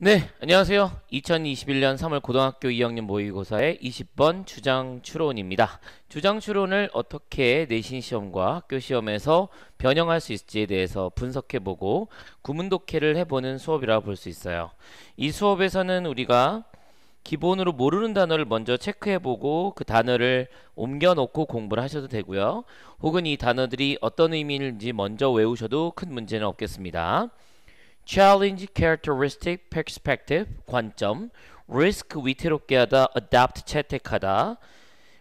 네, 안녕하세요. 2021년 3월 고등학교 2학년 모의고사의 20번 주장 추론입니다. 주장 추론을 어떻게 내신 시험과 학교 시험에서 변형할 수 있을지에 대해서 분석해보고 구문독해를 해보는 수업이라 고볼 수 있어요. 이 수업에서는 우리가 기본으로 모르는 단어를 먼저 체크해보고 그 단어를 옮겨놓고 공부를 하셔도 되고요. 혹은 이 단어들이 어떤 의미인지 먼저 외우셔도 큰 문제는 없겠습니다. challenge characteristic perspective 관점 risk 위태롭게 하다 adapt 채택하다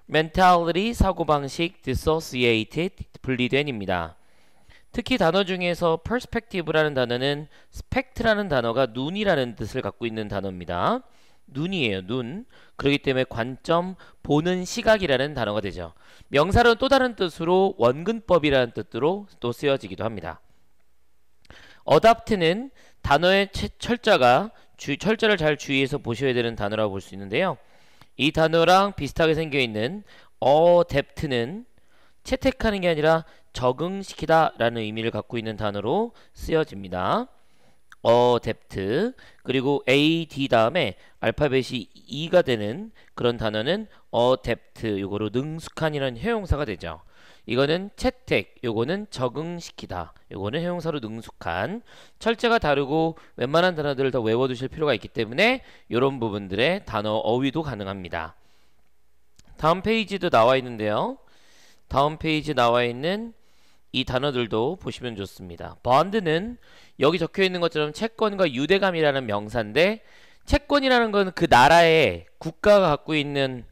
mentality 사고방식 dissociated 분리된입니다. 특히 단어 중에서 perspective라는 단어는 spect라는 단어가 눈이라는 뜻을 갖고 있는 단어입니다. 눈이에요 눈 그렇기 때문에 관점 보는 시각이라는 단어가 되죠 명사로는 또 다른 뜻으로 원근법이라는 뜻으로 또 쓰여지기도 합니다 어답트는 단어의 철자가 주, 철자를 잘 주의해서 보셔야 되는 단어라고 볼 수 있는데요. 이 단어랑 비슷하게 생겨있는 어댑트는 채택하는 게 아니라 적응시키다 라는 의미를 갖고 있는 단어로 쓰여집니다. 어댑트 그리고 AD 다음에 알파벳이 E가 되는 그런 단어는 어댑트 이거로 능숙한이라는 형용사가 되죠. 이거는 채택, 요거는 적응시키다. 요거는 형용사로 능숙한. 철자가 다르고 웬만한 단어들을 다 외워두실 필요가 있기 때문에 이런 부분들의 단어 어휘도 가능합니다. 다음 페이지도 나와 있는데요. 다음 페이지 나와 있는 이 단어들도 보시면 좋습니다. 번드는 여기 적혀 있는 것처럼 채권과 유대감이라는 명사인데 채권이라는 건 그 나라의 국가가 갖고 있는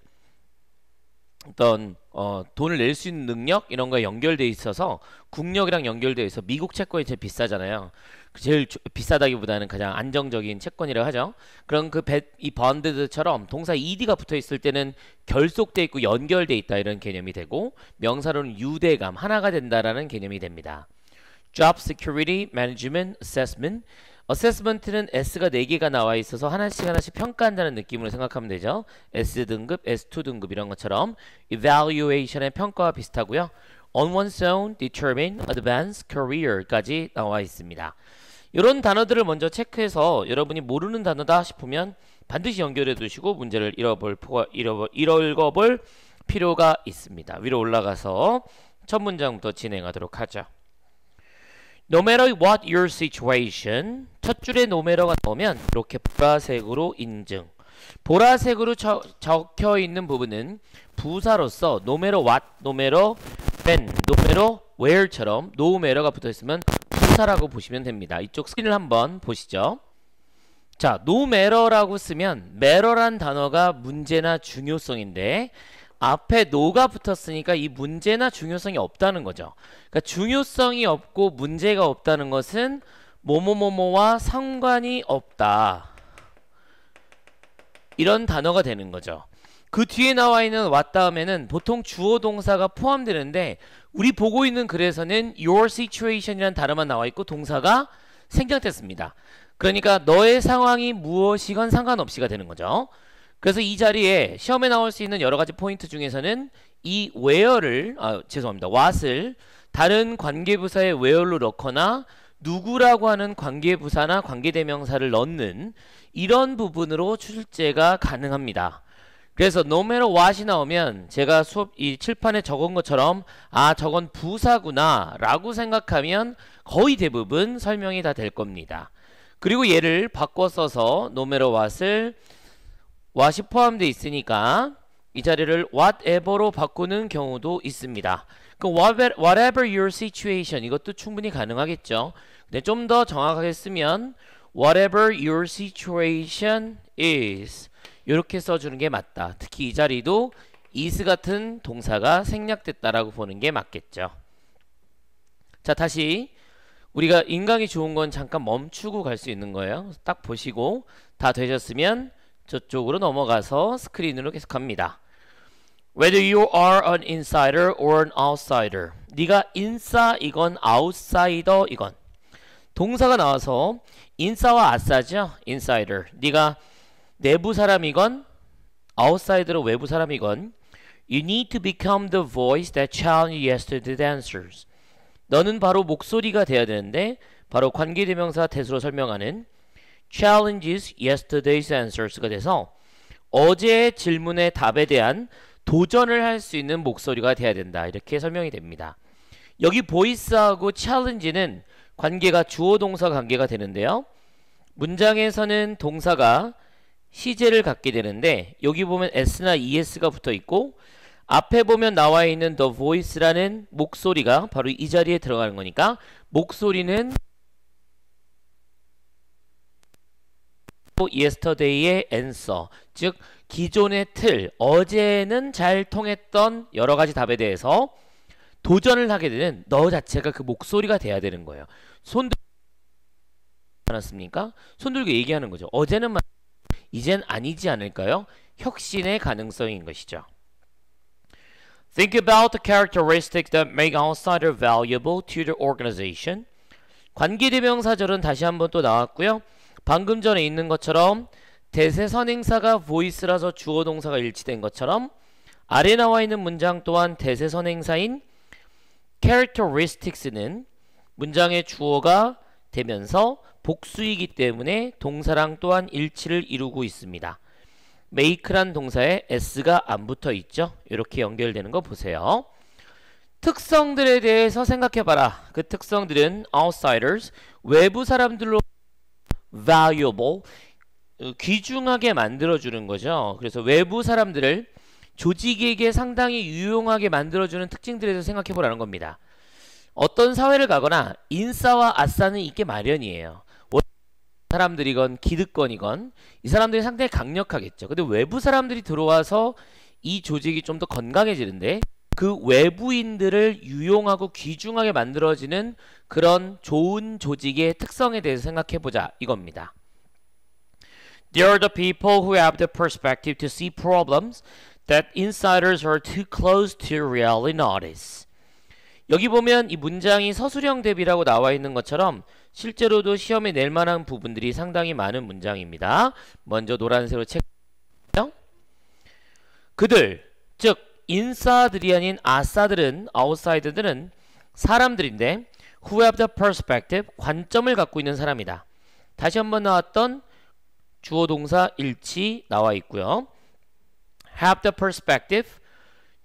어떤 어, 돈을 낼 수 있는 능력 이런 거에 연결돼 있어서 국력이랑 연결돼 있어 미국 채권이 제일 비싸잖아요. 그 제일 주, 비싸다기보다는 가장 안정적인 채권이라 하죠. 그런 그이 번드처럼 동사 ed가 붙어 있을 때는 결속돼 있고 연결돼 있다 이런 개념이 되고 명사로는 유대감 하나가 된다라는 개념이 됩니다. Job Security Management Assessment 어세스먼트는 S가 4개가 나와 있어서 하나씩 하나씩 평가한다는 느낌으로 생각하면 되죠. S등급, S2등급 이런 것처럼 evaluation의 평가와 비슷하고요. on one's own, determine, advance, career까지 나와 있습니다. 이런 단어들을 먼저 체크해서 여러분이 모르는 단어다 싶으면 반드시 연결해 두시고 문제를 잃어볼, 잃어볼, 읽어볼 필요가 있습니다. 위로 올라가서 첫 문장부터 진행하도록 하죠. No matter what your situation 첫 줄에 no matter가 나오면 이렇게 보라색으로 인증 보라색으로 처, 적혀있는 부분은 부사로서 no matter what, no matter when, no matter where처럼 no matter가 붙어있으면 부사라고 보시면 됩니다. 이쪽 스크린을 한번 보시죠. 자, no matter라고 쓰면 matter란 단어가 문제나 중요성인데 앞에 노가 붙었으니까 이 문제나 중요성이 없다는 거죠. 그러니까 중요성이 없고 문제가 없다는 것은 뭐뭐뭐뭐와 상관이 없다. 이런 단어가 되는 거죠. 그 뒤에 나와 있는 왔 다음에는 보통 주어 동사가 포함되는데 우리 보고 있는 글에서는 your s i t u a t i o n 이란 단어만 나와 있고 동사가 생략됐습니다. 그러니까 너의 상황이 무엇이건 상관없이가 되는 거죠. 그래서 이 자리에 시험에 나올 수 있는 여러 가지 포인트 중에서는 이 where를 아 죄송합니다. what을 다른 관계부사의 where로 넣거나 누구라고 하는 관계부사나 관계대명사를 넣는 이런 부분으로 출제가 가능합니다. 그래서 no matter what이 나오면 제가 수업 이 칠판에 적은 것처럼 아 저건 부사구나 라고 생각하면 거의 대부분 설명이 다 될 겁니다. 그리고 얘를 바꿔 써서 no matter what을 what이 포함되어 있으니까 이 자리를 whatever로 바꾸는 경우도 있습니다. 그 whatever, your situation 이것도 충분히 가능하겠죠. 근데 좀 더 정확하게 쓰면 whatever your situation is 이렇게 써주는 게 맞다. 특히 이 자리도 is 같은 동사가 생략됐다라고 보는 게 맞겠죠. 자 다시 우리가 인강이 좋은 건 잠깐 멈추고 갈 수 있는 거예요. 딱 보시고 다 되셨으면 저쪽으로 넘어가서 스크린으로 계속 갑니다. Whether you are an insider or an outsider. 네가 인싸 이건 outsider 이건 동사가 나와서 인싸와 아싸죠. insider. 네가 내부 사람이건 outsider로 외부 사람이건 You need to become the voice that challenged yesterday's answers. 너는 바로 목소리가 돼야 되는데 바로 관계대명사 대수로 설명하는 challenges yesterday's answers가 돼서 어제의 질문의 답에 대한 도전을 할 수 있는 목소리가 돼야 된다. 이렇게 설명이 됩니다. 여기 보이스하고 challenge는 관계가 주어 동사 관계가 되는데요. 문장에서는 동사가 시제를 갖게 되는데 여기 보면 s나 es가 붙어 있고 앞에 보면 나와 있는 the voice라는 목소리가 바로 이 자리에 들어가는 거니까 목소리는 또 뭐 yesterday의 answer 즉 기존의 틀 어제는 잘 통했던 여러 가지 답에 대해서 도전을 하게 되는 너 자체가 그 목소리가 돼야 되는 거예요. 손 않았습니까? 손 들고 얘기하는 거죠. 어제는 말 이젠 아니지 않을까요? 혁신의 가능성인 것이죠. Think about the characteristics that make outsider valuable to the organization. 관계대명사절은 다시 한번 또 나왔고요. 방금 전에 있는 것처럼 대세선 행사가 보이스라서 주어 동사가 일치된 것처럼 아래 나와 있는 문장 또한 대세선 행사인 characteristics는 문장의 주어가 되면서 복수이기 때문에 동사랑 또한 일치를 이루고 있습니다. make란 동사에 s가 안 붙어 있죠. 이렇게 연결되는 거 보세요. 특성들에 대해서 생각해봐라. 그 특성들은 outsiders, 외부 사람들로 valuable 어, 귀중하게 만들어주는 거죠. 그래서 외부 사람들을 조직에게 상당히 유용하게 만들어주는 특징들에 대해서 생각해보라는 겁니다. 어떤 사회를 가거나 인싸와 아싸는 있게 마련이에요. 사람들이건 기득권이건 이 사람들이 상당히 강력하겠죠. 근데 외부 사람들이 들어와서 이 조직이 좀 더 건강해지는데 그 외부인들을 유용하고 귀중하게 만들어지는 그런 좋은 조직의 특성에 대해서 생각해 보자 이겁니다. There are the people who have the perspective to see problems that insiders are too close to really notice. 여기 보면 이 문장이 서술형 대비라고 나와 있는 것처럼 실제로도 시험에 낼 만한 부분들이 상당히 많은 문장입니다. 먼저 노란색으로 책 그들 즉 인사들이 아닌 아싸들은 아웃사이드들은 사람들인데 who have the perspective 관점을 갖고 있는 사람이다. 다시 한번 나왔던 주어 동사 일치 나와 있고요. have the perspective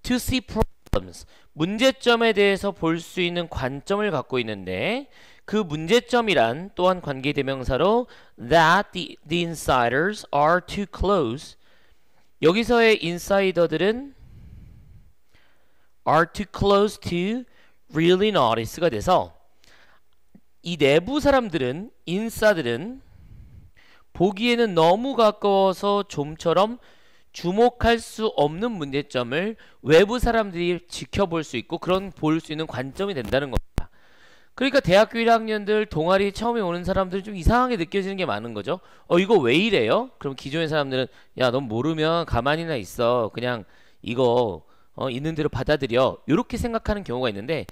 to see problems 문제점에 대해서 볼 수 있는 관점을 갖고 있는데 그 문제점이란 또한 관계대명사로 that the, the insiders are too close 여기서의 인사이더들은 are too close to really notice가 돼서 이 내부 사람들은 인싸들은 보기에는 너무 가까워서 좀처럼 주목할 수 없는 문제점을 외부 사람들이 지켜볼 수 있고 그런 볼 수 있는 관점이 된다는 겁니다. 그러니까 대학교 1학년들 동아리 처음에 오는 사람들 좀 이상하게 느껴지는 게 많은 거죠. 어 이거 왜 이래요? 그럼 기존의 사람들은 야 넌 모르면 가만히나 있어. 그냥 이거 어, 있는 대로 받아들여 이렇게 생각하는 경우가 있는데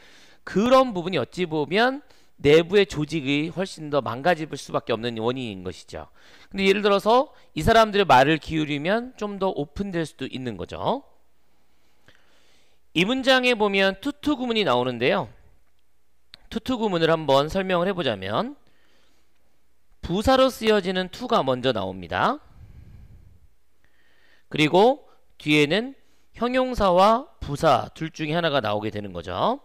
그런 부분이 어찌 보면 내부의 조직이 훨씬 더 망가질 수밖에 없는 원인인 것이죠. 근데 예를 들어서 이 사람들의 말을 기울이면 좀 더 오픈될 수도 있는 거죠. 이 문장에 보면 투투 구문이 나오는데요. 투투 구문을 한번 설명을 해보자면 부사로 쓰여지는 투가 먼저 나옵니다. 그리고 뒤에는 형용사와 부사 둘 중에 하나가 나오게 되는 거죠.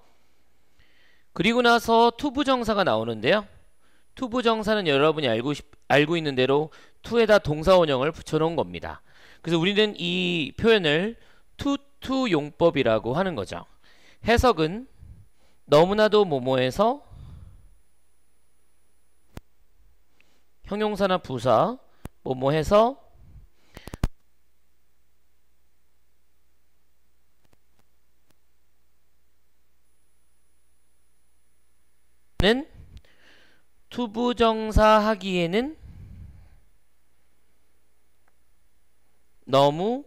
그리고 나서 투부정사가 나오는데요. 투부정사는 여러분이 알고 싶, 알고 있는 대로 투에다 동사원형을 붙여놓은 겁니다. 그래서 우리는 이 표현을 투투용법이라고 하는 거죠. 해석은 너무나도 모모해서 형용사나 부사 모모해서 투부정사 하기에는 너무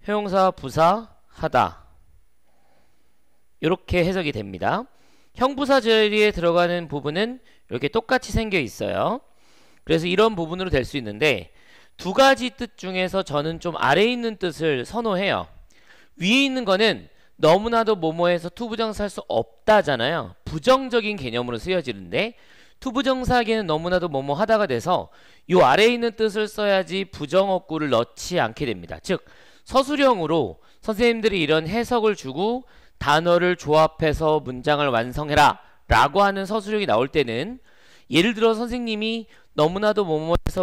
형용사 부사하다 이렇게 해석이 됩니다. 형부사 절리에 들어가는 부분은 이렇게 똑같이 생겨 있어요. 그래서 이런 부분으로 될 수 있는데 두 가지 뜻 중에서 저는 좀 아래에 있는 뜻을 선호해요. 위에 있는 거는 너무나도 뭐뭐해서 투부정사할 수 없다잖아요. 부정적인 개념으로 쓰여지는데 투부정사하기에는 너무나도 뭐뭐하다가 돼서 요 아래에 있는 뜻을 써야지 부정어구를 넣지 않게 됩니다. 즉 서술형으로 선생님들이 이런 해석을 주고 단어를 조합해서 문장을 완성해라 라고 하는 서술형이 나올 때는 예를 들어 선생님이 너무나도 뭐뭐해서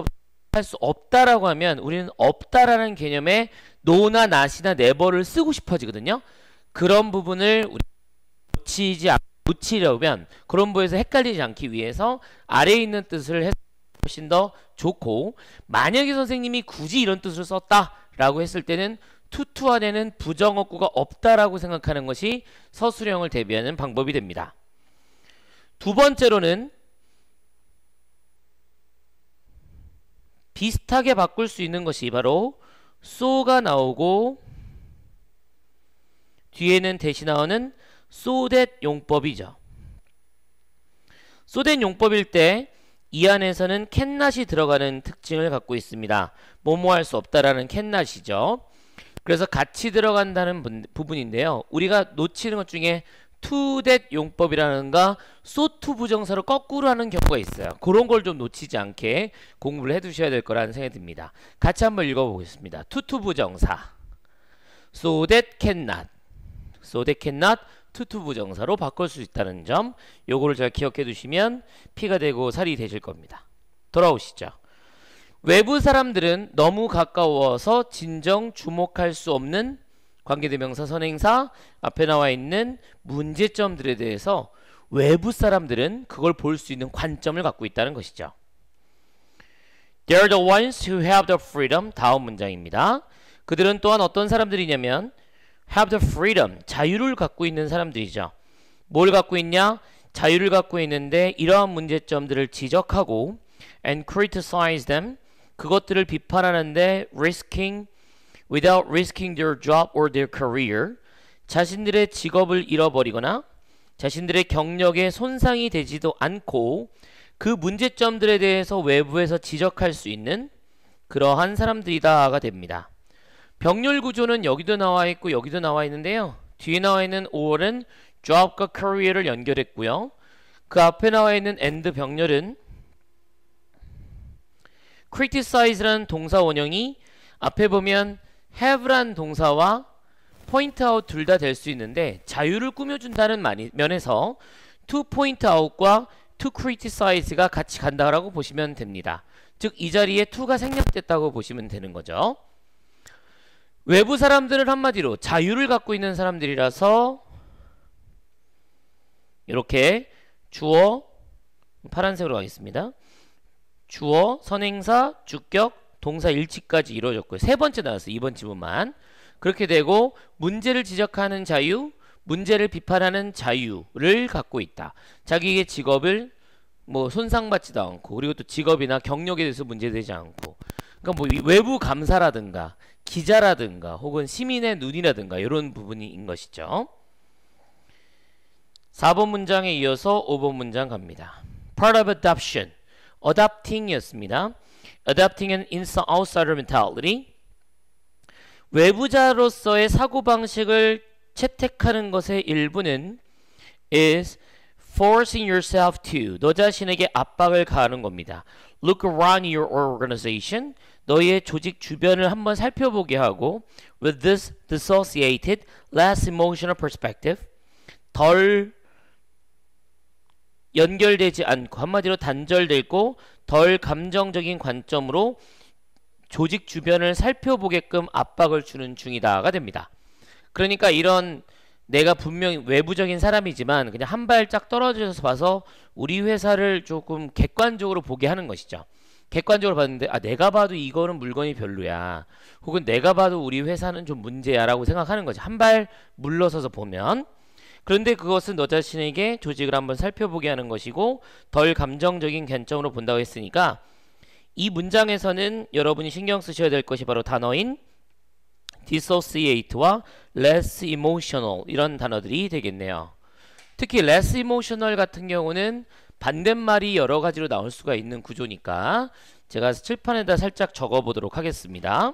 할 수 없다라고 하면 우리는 없다라는 개념에 노나 나시나 네버를 쓰고 싶어지거든요. 그런 부분을 놓치지 놓치려면 그런 부분에서 헷갈리지 않기 위해서 아래에 있는 뜻을 훨씬 더 좋고 만약에 선생님이 굳이 이런 뜻을 썼다라고 했을 때는 투투화되는 부정어구가 없다라고 생각하는 것이 서술형을 대비하는 방법이 됩니다. 두 번째로는 비슷하게 바꿀 수 있는 것이 바로 소가 나오고 뒤에는 대신 나오는 so that 용법이죠. so that 용법일 때 이 안에서는 캔낫이 들어가는 특징을 갖고 있습니다. 뭐뭐 할 수 없다라는 캔낫이죠. 그래서 같이 들어간다는 부분인데요. 우리가 놓치는 것 중에 to that 용법이라는가 so to 부정사로 거꾸로 하는 경우가 있어요. 그런 걸 좀 놓치지 않게 공부를 해두셔야 될 거라는 생각이 듭니다. 같이 한번 읽어보겠습니다. to to 부정사 so that cannot so they cannot 투투 부정사로 바꿀 수 있다는 점 요거를 잘 기억해 두시면 피가 되고 살이 되실 겁니다 돌아오시죠 외부 사람들은 너무 가까워서 진정 주목할 수 없는 관계대명사 선행사 앞에 나와 있는 문제점들에 대해서 외부 사람들은 그걸 볼 수 있는 관점을 갖고 있다는 것이죠 They're the ones who have the freedom 다음 문장입니다 그들은 또한 어떤 사람들이냐면 have the freedom, 자유를 갖고 있는 사람들이죠. 뭘 갖고 있냐? 자유를 갖고 있는데 이러한 문제점들을 지적하고 and criticize them, 그것들을 비판하는데 risking without risking their job or their career, 자신들의 직업을 잃어버리거나 자신들의 경력에 손상이 되지도 않고 그 문제점들에 대해서 외부에서 지적할 수 있는 그러한 사람들이다가 됩니다. 병렬 구조는 여기도 나와 있고 여기도 나와 있는데요. 뒤에 나와 있는 5월은 job과 career를 연결했고요. 그 앞에 나와 있는 and 병렬은 criticize라는 동사 원형이 앞에 보면 have란 동사와 point out 둘 다 될 수 있는데 자유를 꾸며준다는 면에서 to point out과 to criticize가 같이 간다라고 보시면 됩니다. 즉 이 자리에 to가 생략됐다고 보시면 되는 거죠. 외부 사람들은 한마디로 자유를 갖고 있는 사람들이라서 이렇게 주어 파란색으로 가겠습니다. 주어, 선행사, 주격, 동사 일치까지 이루어졌고요. 세 번째 나왔어요. 2번 지문만. 그렇게 되고 문제를 지적하는 자유, 문제를 비판하는 자유를 갖고 있다. 자기의 직업을 뭐 손상받지도 않고 그리고 또 직업이나 경력에 대해서 문제되지 않고 그러니까 뭐 외부 감사라든가 기자라든가 혹은 시민의 눈이라든가 이런 부분인 것이죠. 4번 문장에 이어서 5번 문장 갑니다. Part of adoption, adopting이었습니다. Adopting an inside outsider mentality. 외부자로서의 사고방식을 채택하는 것의 일부는 is forcing yourself to 너 자신에게 압박을 가하는 겁니다. Look around your organization. 너희의 조직 주변을 한번 살펴보게 하고 with this dissociated less emotional perspective 덜 연결되지 않고 한마디로 단절되고 덜 감정적인 관점으로 조직 주변을 살펴보게끔 압박을 주는 중이다가 됩니다. 그러니까 이런 내가 분명히 외부적인 사람이지만 그냥 한 발짝 떨어져서 봐서 우리 회사를 조금 객관적으로 보게 하는 것이죠. 객관적으로 봤는데 아 내가 봐도 이거는 물건이 별로야 혹은 내가 봐도 우리 회사는 좀 문제야 라고 생각하는 거지 한 발 물러서서 보면 그런데 그것은 너 자신에게 조직을 한번 살펴보게 하는 것이고 덜 감정적인 관점으로 본다고 했으니까 이 문장에서는 여러분이 신경 쓰셔야 될 것이 바로 단어인 dissociate와 less emotional 이런 단어들이 되겠네요. 특히 less emotional 같은 경우는 반대말이 여러 가지로 나올 수가 있는 구조니까 제가 칠판에다 살짝 적어보도록 하겠습니다.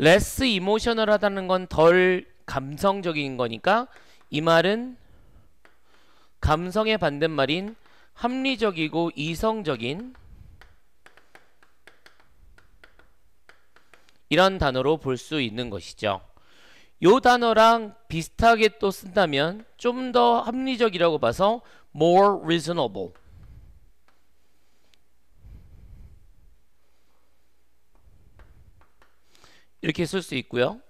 less e m 하다는건 덜 감성적인 거니까 이 말은 감성의 반대말인 합리적이고 이성적인 이런 단어로 볼 수 있는 것이죠. 요 단어랑 비슷하게 또 쓴다면 좀 더 합리적이라고 봐서 more reasonable 이렇게 쓸 수 있고요.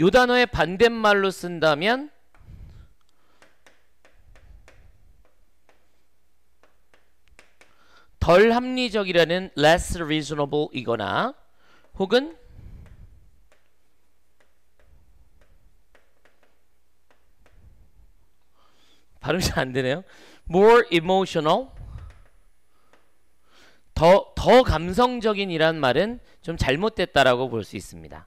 요 단어의 반대말로 쓴다면 덜 합리적이라는 less reasonable 이거나 혹은 발음이 잘 안되네요 more emotional 더, 더 감성적인 이란 말은 좀 잘못됐다라고 볼 수 있습니다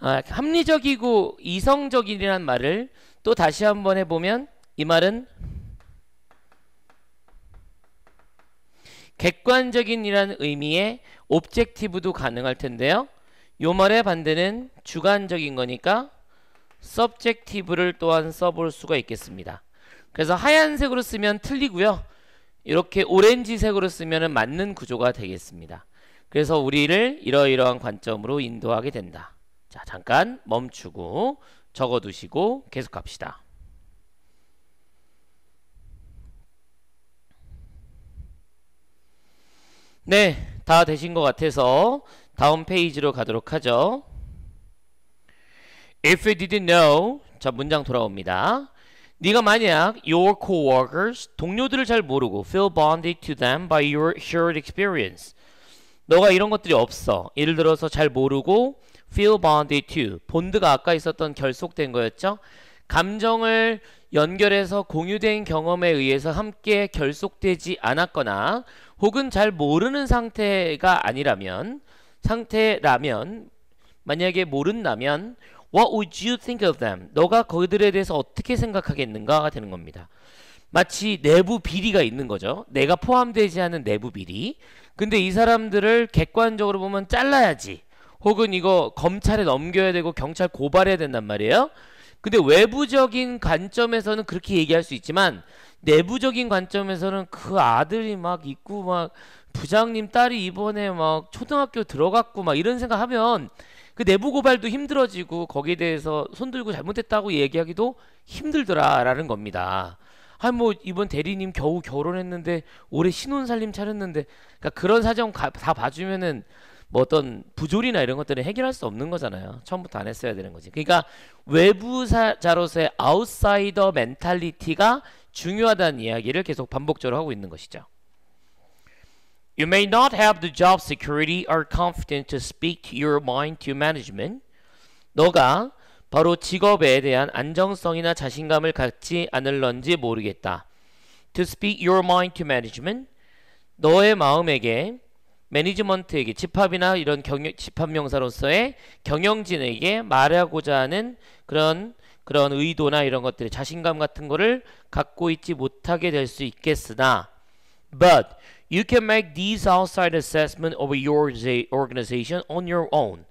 아, 합리적이고 이성적인이란 말을 또 다시 한번 해보면 이 말은 객관적인이라는 의미의 옵젝티브도 가능할 텐데요. 요 말의 반대는 주관적인 거니까 서브젝티브를 또한 써볼 수가 있겠습니다. 그래서 하얀색으로 쓰면 틀리고요. 이렇게 오렌지색으로 쓰면 맞는 구조가 되겠습니다. 그래서 우리를 이러이러한 관점으로 인도하게 된다. 자, 잠깐 멈추고 적어두시고 계속합시다. 네, 다 되신 것 같아서 다음 페이지로 가도록 하죠. If you didn't know, 자 문장 돌아옵니다. 네가 만약 your coworkers, 동료들을 잘 모르고 feel bonded to them by your shared experience. 너가 이런 것들이 없어. 예를 들어서 잘 모르고 feel bonded to. 본드가 아까 있었던 결속된 거였죠. 감정을 연결해서 공유된 경험에 의해서 함께 결속되지 않았거나 혹은 잘 모르는 상태가 아니라면 상태라면 만약에 모른다면 What would you think of them? 너가 그들에 대해서 어떻게 생각하겠는가가 되는 겁니다. 마치 내부 비리가 있는 거죠. 내가 포함되지 않은 내부 비리. 근데 이 사람들을 객관적으로 보면 잘라야지. 혹은 이거 검찰에 넘겨야 되고 경찰 고발해야 된단 말이에요. 근데 외부적인 관점에서는 그렇게 얘기할 수 있지만 내부적인 관점에서는 그 아들이 막 있고 막 부장님 딸이 이번에 막 초등학교 들어갔고 막 이런 생각하면 그 내부 고발도 힘들어지고 거기에 대해서 손들고 잘못했다고 얘기하기도 힘들더라라는 겁니다. 아뭐 이번 대리님 겨우 결혼했는데 올해 신혼 살림 차렸는데 그러니까 그런 사정 가, 다 봐주면은 뭐 어떤 부조리나 이런 것들은 해결할 수 없는 거잖아요. 처음부터 안 했어야 되는 거지. 그러니까 외부자로서의 아웃사이더 멘탈리티가 중요하다는 이야기를 계속 반복적으로 하고 있는 것이죠. You may not have the job security or confidence to speak to your mind to management. 너가 바로 직업에 대한 안정성이나 자신감을 갖지 않을런지 모르겠다. To speak your mind to management. 너의 마음에게 매니지먼트에게 집합이나 이런 경영, 집합명사로서의 경영진에게 말하고자 하는 그런 그런 의도나 이런 것들이 자신감 같은 거를 갖고 있지 못하게 될 수 있겠으나 but you can make these outside assessment of your organization on your own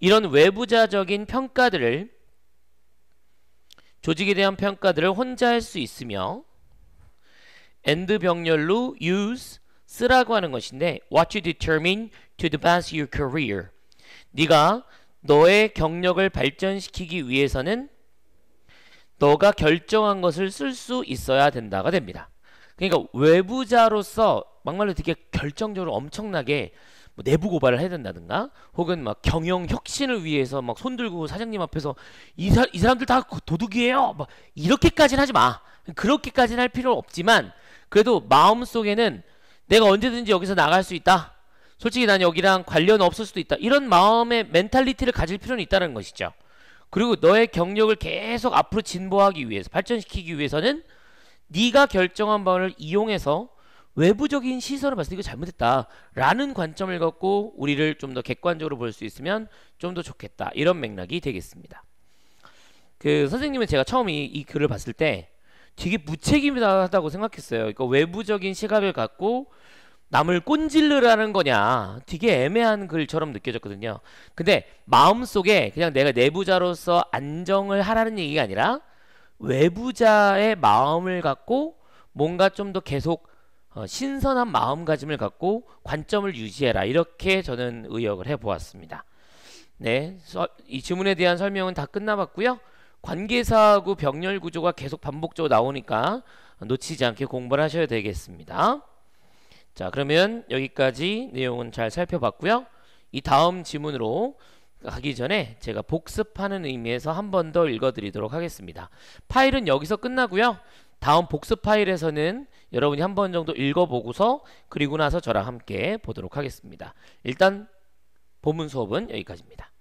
이런 외부자적인 평가들을 조직에 대한 평가들을 혼자 할 수 있으며 and 병렬로 use 쓰라고 하는 것인데 what you determine to advance your career 네가 너의 경력을 발전시키기 위해서는 너가 결정한 것을 쓸 수 있어야 된다가 됩니다. 그러니까 외부자로서 막말로 되게 결정적으로 엄청나게 뭐 내부 고발을 해야 된다든가 혹은 막 경영 혁신을 위해서 막 손들고 사장님 앞에서 이, 사, 이 사람들 다 도둑이에요 막 이렇게까지는 하지 마 그렇게까지는 할 필요는 없지만 그래도 마음속에는 내가 언제든지 여기서 나갈 수 있다 솔직히 난 여기랑 관련 없을 수도 있다 이런 마음의 멘탈리티를 가질 필요는 있다는 것이죠 그리고 너의 경력을 계속 앞으로 진보하기 위해서 발전시키기 위해서는 네가 결정한 방을 이용해서 외부적인 시선을 봤을 때 이거 잘못했다 라는 관점을 갖고 우리를 좀 더 객관적으로 볼 수 있으면 좀 더 좋겠다 이런 맥락이 되겠습니다 그 선생님은 제가 처음 이, 이 글을 봤을 때 되게 무책임하다고 생각했어요 그러니까 외부적인 시각을 갖고 남을 꼰질르라는 거냐 되게 애매한 글처럼 느껴졌거든요 근데 마음속에 그냥 내가 내부자로서 안정을 하라는 얘기가 아니라 외부자의 마음을 갖고 뭔가 좀 더 계속 어, 신선한 마음가짐을 갖고 관점을 유지해라 이렇게 저는 의역을 해보았습니다 네, 이질문에 대한 설명은 다 끝나봤고요 관계사하고 병렬 구조가 계속 반복적으로 나오니까 놓치지 않게 공부를 하셔야 되겠습니다 자 그러면 여기까지 내용은 잘 살펴봤고요. 이 다음 지문으로 가기 전에 제가 복습하는 의미에서 한 번 더 읽어드리도록 하겠습니다. 파일은 여기서 끝나고요. 다음 복습 파일에서는 여러분이 한 번 정도 읽어보고서 그리고 나서 저랑 함께 보도록 하겠습니다. 일단 본문 수업은 여기까지입니다.